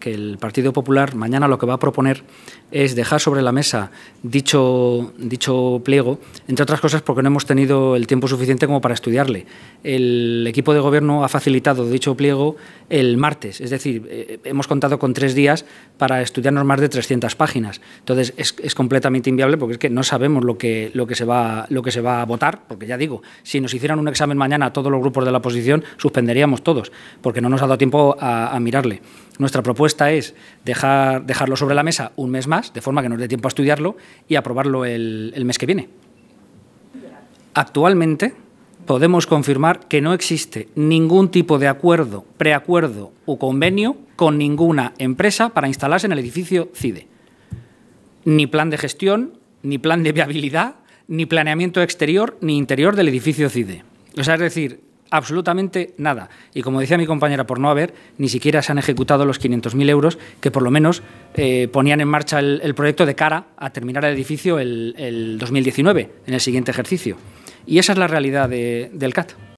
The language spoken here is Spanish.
que el Partido Popular mañana lo que va a proponer es dejar sobre la mesa dicho, dicho pliego, entre otras cosas porque no hemos tenido el tiempo suficiente como para estudiarle el equipo de gobierno ha facilitado dicho pliego el martes. Es decir, eh, hemos contado con tres días para estudiarnos más de 300 páginas. Entonces, es, completamente inviable porque es que no sabemos lo que, lo, que se va, lo que se va a votar, porque ya digo, si nos hicieran un examen mañana a todos los grupos de la oposición, suspenderíamos todos, porque no nos ha dado tiempo a, a mirarle. Nuestra propuesta es dejar, dejarlo sobre la mesa un mes más, de forma que nos dé tiempo a estudiarlo y aprobarlo el, el mes que viene. Actualmente, podemos confirmar que no existe ningún tipo de acuerdo, preacuerdo o convenio con ninguna empresa para instalarse en el edificio CIDE. Ni plan de gestión, ni plan de viabilidad, ni planeamiento exterior ni interior del edificio CIDE. O sea, es decir, absolutamente nada. Y como decía mi compañera, por no haber, ni siquiera se han ejecutado los 500.000 euros que por lo menos eh, ponían en marcha el, proyecto de cara a terminar el edificio el 2019, en el siguiente ejercicio. Y esa es la realidad del CAT.